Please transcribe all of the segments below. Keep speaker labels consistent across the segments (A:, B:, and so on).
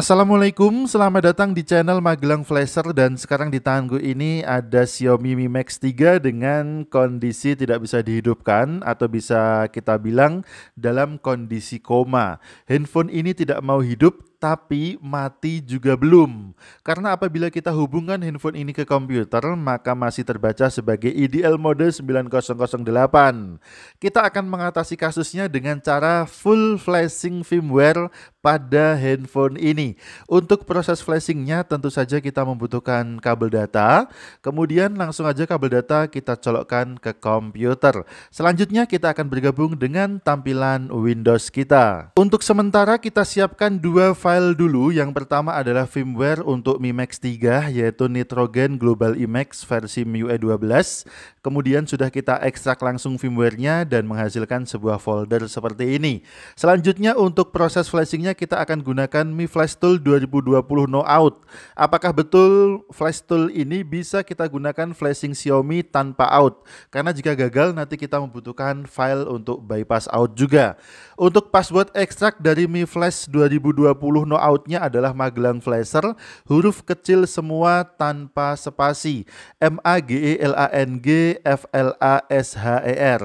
A: Assalamualaikum, selamat datang di channel Magelang Flasher dan sekarang di tanganku ini ada Xiaomi Mi Max 3 dengan kondisi tidak bisa dihidupkan atau bisa kita bilang dalam kondisi koma. Handphone ini tidak mau hidup tapi mati juga belum. Karena apabila kita hubungkan handphone ini ke komputer, maka masih terbaca sebagai IDL mode 9008. Kita akan mengatasi kasusnya dengan cara full flashing firmware pada handphone ini. Untuk proses flashingnya tentu saja kita membutuhkan kabel data, kemudian langsung aja kabel data kita colokkan ke komputer. Selanjutnya kita akan bergabung dengan tampilan Windows kita. Untuk sementara kita siapkan dua file dulu, yang pertama adalah firmware untuk Mi Max 3 yaitu Nitrogen Global Image versi MIUI 12 e Kemudian sudah kita ekstrak langsung firmware-nya dan menghasilkan sebuah folder seperti ini. Selanjutnya untuk proses flashing-nya kita akan gunakan Mi Flash Tool 2020 No Out. Apakah betul Flash Tool ini bisa kita gunakan flashing Xiaomi tanpa out? Karena jika gagal nanti kita membutuhkan file untuk bypass out juga. Untuk password ekstrak dari Mi Flash 2020 No Out-nya adalah Magelang Flasher, huruf kecil semua tanpa spasi. M A G E L A N G E R.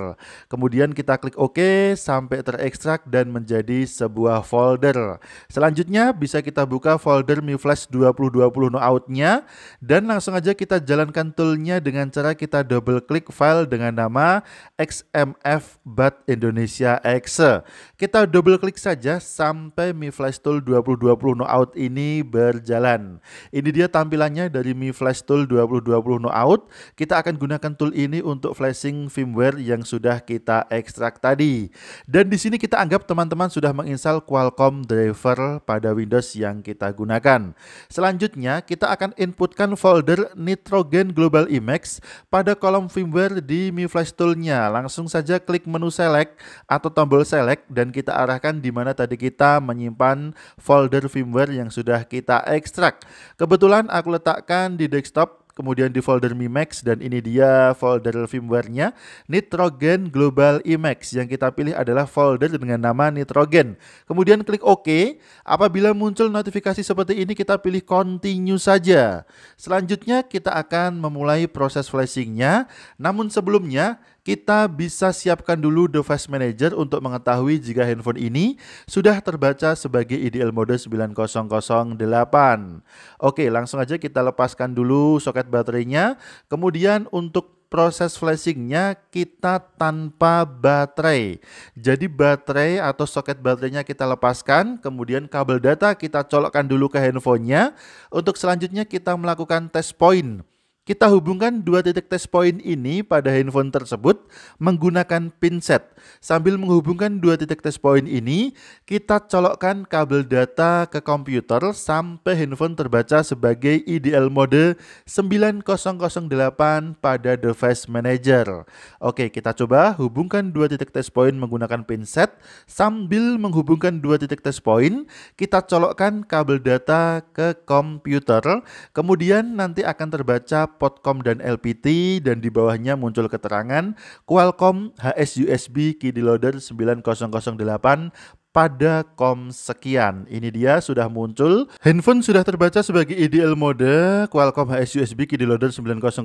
A: Kemudian kita klik OK sampai terekstrak dan menjadi sebuah folder. Selanjutnya bisa kita buka folder Mi Flash 2020 out nya dan langsung aja kita jalankan toolnya dengan cara kita double klik file dengan nama XMF Bat Indonesia Exe. Kita double klik saja sampai Mi Flash Tool 2020 Out ini berjalan. Ini dia tampilannya dari Mi Flash Tool 2020 Out. Kita akan gunakan tool ini untuk flashing firmware yang sudah kita ekstrak tadi. Dan di sini kita anggap teman-teman sudah menginstal Qualcomm driver pada Windows yang kita gunakan. Selanjutnya, kita akan inputkan folder Nitrogen Global Emacs pada kolom firmware di Mi Flash Tool-nya. Langsung saja klik menu select atau tombol select dan kita arahkan di mana tadi kita menyimpan folder firmware yang sudah kita ekstrak. Kebetulan aku letakkan di desktop kemudian di folder Mimax dan ini dia folder firmware-nya Nitrogen Global IMAX yang kita pilih adalah folder dengan nama Nitrogen. Kemudian klik OK. Apabila muncul notifikasi seperti ini kita pilih continue saja. Selanjutnya kita akan memulai proses flashing-nya. Namun sebelumnya kita bisa siapkan dulu device manager untuk mengetahui jika handphone ini sudah terbaca sebagai IDL mode 9008. Oke, langsung aja kita lepaskan dulu soket baterainya. Kemudian untuk proses flashingnya kita tanpa baterai. Jadi baterai atau soket baterainya kita lepaskan, kemudian kabel data kita colokkan dulu ke handphonenya. Untuk selanjutnya kita melakukan test point. Kita hubungkan dua titik test point ini pada handphone tersebut menggunakan pinset. Sambil menghubungkan dua titik test point ini, kita colokkan kabel data ke komputer sampai handphone terbaca sebagai IDL mode 9008 pada device manager. Oke, kita coba hubungkan dua titik test point menggunakan pinset. Sambil menghubungkan dua titik test point, kita colokkan kabel data ke komputer. Kemudian nanti akan terbaca Potcom dan LPT dan di bawahnya muncul keterangan Qualcomm HSUSB USB key loader 9008 pada kom sekian. Ini dia sudah muncul. Handphone sudah terbaca sebagai IDL mode Qualcomm HS USB KD Loader 9008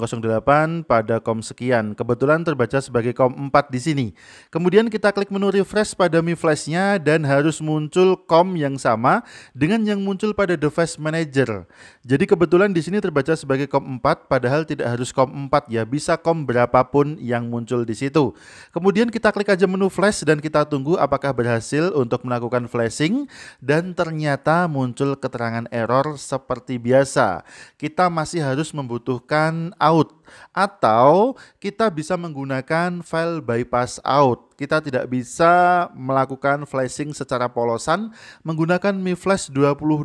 A: pada kom sekian. Kebetulan terbaca sebagai kom 4 di sini. Kemudian kita klik menu refresh pada Mi Flash-nya dan harus muncul kom yang sama dengan yang muncul pada device manager. Jadi kebetulan di sini terbaca sebagai kom 4 padahal tidak harus kom 4 ya, bisa kom berapapun yang muncul di situ. Kemudian kita klik aja menu flash dan kita tunggu apakah berhasil untuk untuk melakukan flashing dan ternyata muncul keterangan error seperti biasa. Kita masih harus membutuhkan out atau kita bisa menggunakan file bypass out kita tidak bisa melakukan flashing secara polosan menggunakan Mi Flash 2020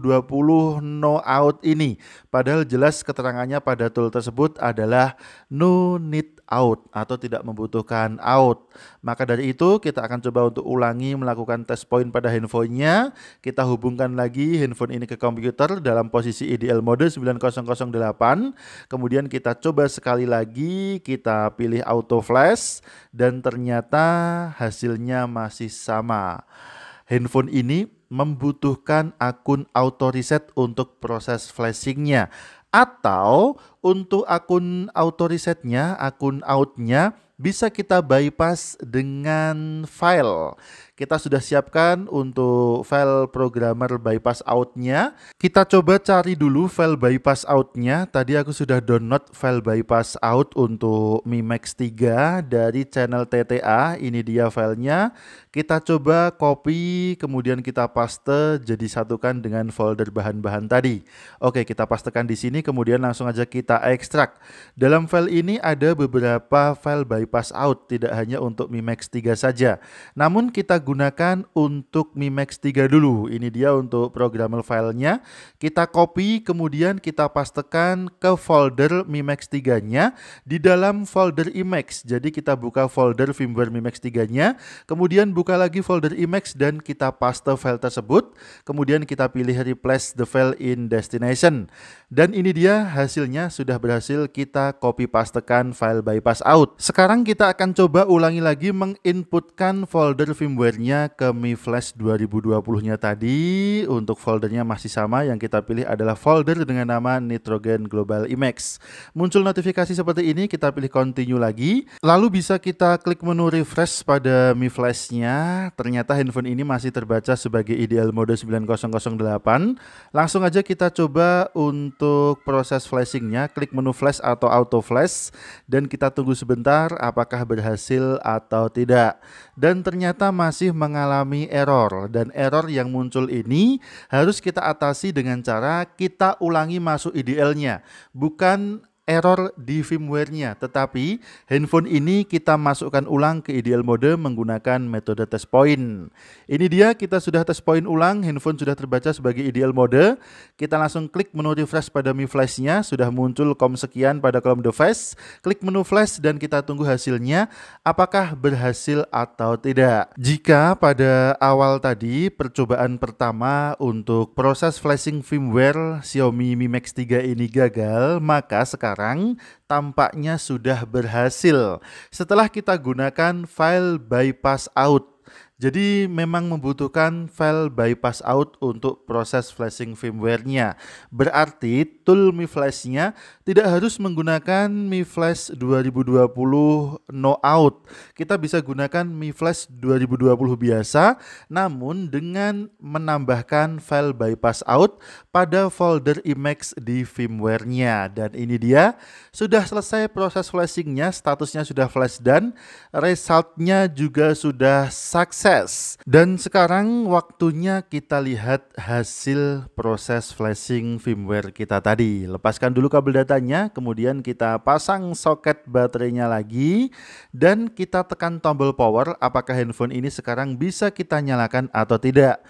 A: No Out ini. Padahal jelas keterangannya pada tool tersebut adalah No Need Out atau tidak membutuhkan out. Maka dari itu kita akan coba untuk ulangi melakukan test point pada handphonenya. Kita hubungkan lagi handphone ini ke komputer dalam posisi IDL mode 9008. Kemudian kita coba sekali lagi, kita pilih auto flash dan ternyata hasilnya masih sama. Handphone ini membutuhkan akun auto reset untuk proses flashingnya atau untuk akun auto resetnya, akun outnya bisa kita bypass dengan file. Kita sudah siapkan untuk file programmer bypass out-nya. Kita coba cari dulu file bypass out-nya. Tadi aku sudah download file bypass out untuk Mi Max 3 dari channel TTA. Ini dia filenya. Kita coba copy, kemudian kita paste, jadi satukan dengan folder bahan-bahan tadi. Oke, kita pastekan di sini, kemudian langsung aja kita ekstrak. Dalam file ini ada beberapa file bypass out, tidak hanya untuk Mi Max 3 saja. Namun kita gunakan untuk Mimex 3 dulu. Ini dia untuk program filenya. Kita copy, kemudian kita pastekan ke folder Mimex 3-nya di dalam folder Imex. Jadi kita buka folder firmware Mimex 3-nya, kemudian buka lagi folder Imex dan kita paste file tersebut. Kemudian kita pilih replace the file in destination. Dan ini dia hasilnya sudah berhasil kita copy pastekan file bypass out. Sekarang kita akan coba ulangi lagi menginputkan folder firmware akhirnya ke Mi Flash 2020-nya tadi. Untuk foldernya masih sama, yang kita pilih adalah folder dengan nama Nitrogen Global Imax. Muncul notifikasi seperti ini, kita pilih continue lagi. Lalu bisa kita klik menu refresh pada Mi Flash-nya. Ternyata handphone ini masih terbaca sebagai ideal mode 9008. Langsung aja kita coba untuk proses flashingnya, klik menu flash atau auto flash, dan kita tunggu sebentar apakah berhasil atau tidak. Dan ternyata masih masih mengalami error dan error yang muncul ini harus kita atasi dengan cara kita ulangi masuk IDL-nya, bukan error di firmware-nya. Tetapi handphone ini kita masukkan ulang ke ideal mode menggunakan metode test point. Ini dia kita sudah test point ulang, handphone sudah terbaca sebagai ideal mode. Kita langsung klik menu refresh pada Mi Flash-nya, sudah muncul kom sekian pada kolom device. Klik menu flash dan kita tunggu hasilnya apakah berhasil atau tidak. Jika pada awal tadi percobaan pertama untuk proses flashing firmware Xiaomi Mi Max 3 ini gagal, maka sekarang sekarang tampaknya sudah berhasil setelah kita gunakan file bypass out jadi memang membutuhkan file bypass out untuk proses flashing firmware-nya. Berarti tool Mi Flash-nya tidak harus menggunakan Mi Flash 2020 no out. Kita bisa gunakan Mi Flash 2020 biasa namun dengan menambahkan file bypass out pada folder IMAX di firmware-nya. Dan ini dia, sudah selesai proses flashing-nya, statusnya sudah flash dan result-nya juga sudah sukses sukses. Dan sekarang waktunya kita lihat hasil proses flashing firmware kita tadi. Lepaskan dulu kabel datanya, kemudian kita pasang soket baterainya lagi dan kita tekan tombol power apakah handphone ini sekarang bisa kita nyalakan atau tidak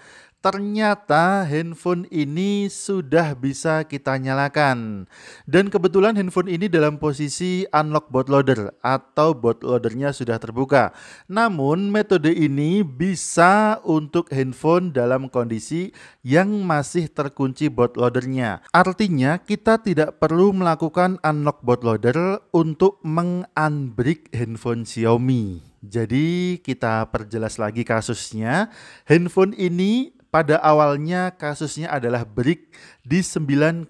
A: ternyata handphone ini sudah bisa kita nyalakan. Dan kebetulan handphone ini dalam posisi unlock bootloader atau bootloadernya sudah terbuka. Namun metode ini bisa untuk handphone dalam kondisi yang masih terkunci bootloadernya. Artinya kita tidak perlu melakukan unlock bootloader untuk mengunbreak handphone Xiaomi. Jadi kita perjelas lagi kasusnya. Handphone ini pada awalnya kasusnya adalah break di 9008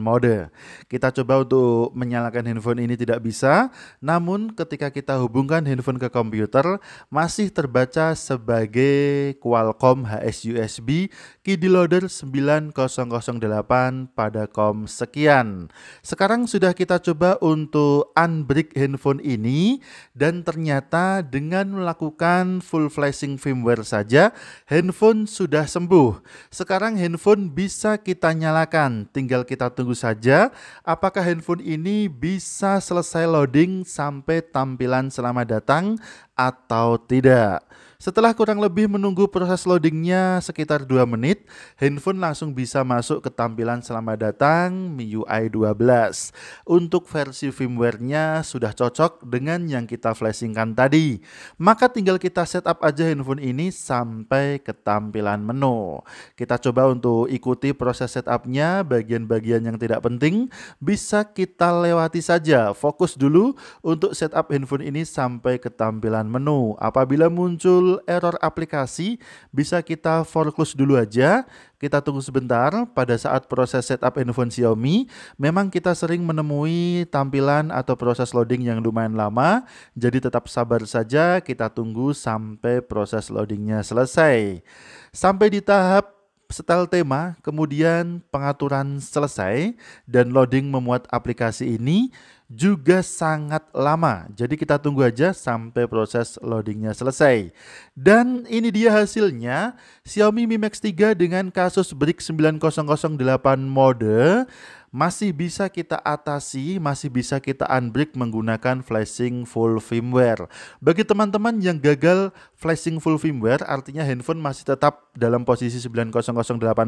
A: mode. Kita coba untuk menyalakan handphone ini tidak bisa, namun ketika kita hubungkan handphone ke komputer masih terbaca sebagai Qualcomm HSUSB Kidi Loader 9008 pada kom sekian. Sekarang sudah kita coba untuk unbreak handphone ini dan dan ternyata dengan melakukan full flashing firmware saja handphone sudah sembuh. Sekarang handphone bisa kita nyalakan, tinggal kita tunggu saja apakah handphone ini bisa selesai loading sampai tampilan selamat datang atau tidak. Setelah kurang lebih menunggu proses loadingnya sekitar 2 menit, handphone langsung bisa masuk ke tampilan selamat datang MIUI 12. Untuk versi firmware-nya sudah cocok dengan yang kita flashingkan tadi. Maka tinggal kita setup aja handphone ini sampai ke tampilan menu. Kita coba untuk ikuti proses setupnya, bagian-bagian yang tidak penting bisa kita lewati saja. Fokus dulu untuk setup handphone ini sampai ke tampilan menu. Apabila muncul error aplikasi, bisa kita foreclose dulu aja. Kita tunggu sebentar. Pada saat proses setup handphone Xiaomi, memang kita sering menemui tampilan atau proses loading yang lumayan lama. Jadi tetap sabar saja, kita tunggu sampai proses loadingnya selesai. Sampai di tahap setel tema, kemudian pengaturan selesai, dan loading memuat aplikasi ini, juga sangat lama. Jadi kita tunggu aja sampai proses loadingnya selesai. Dan ini dia hasilnya Xiaomi Mi Max 3 dengan kasus BRIC 9008 mode masih bisa kita atasi, masih bisa kita unbreak menggunakan flashing full firmware. Bagi teman-teman yang gagal flashing full firmware, artinya handphone masih tetap dalam posisi 9008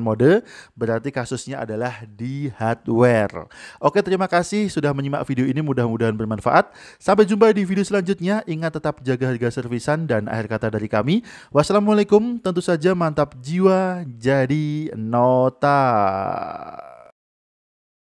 A: mode, berarti kasusnya adalah di hardware. Oke, terima kasih sudah menyimak video ini, mudah-mudahan bermanfaat. Sampai jumpa di video selanjutnya, ingat tetap jaga harga servisan dan akhir kata dari kami. Wassalamualaikum, tentu saja mantap jiwa jadi nota.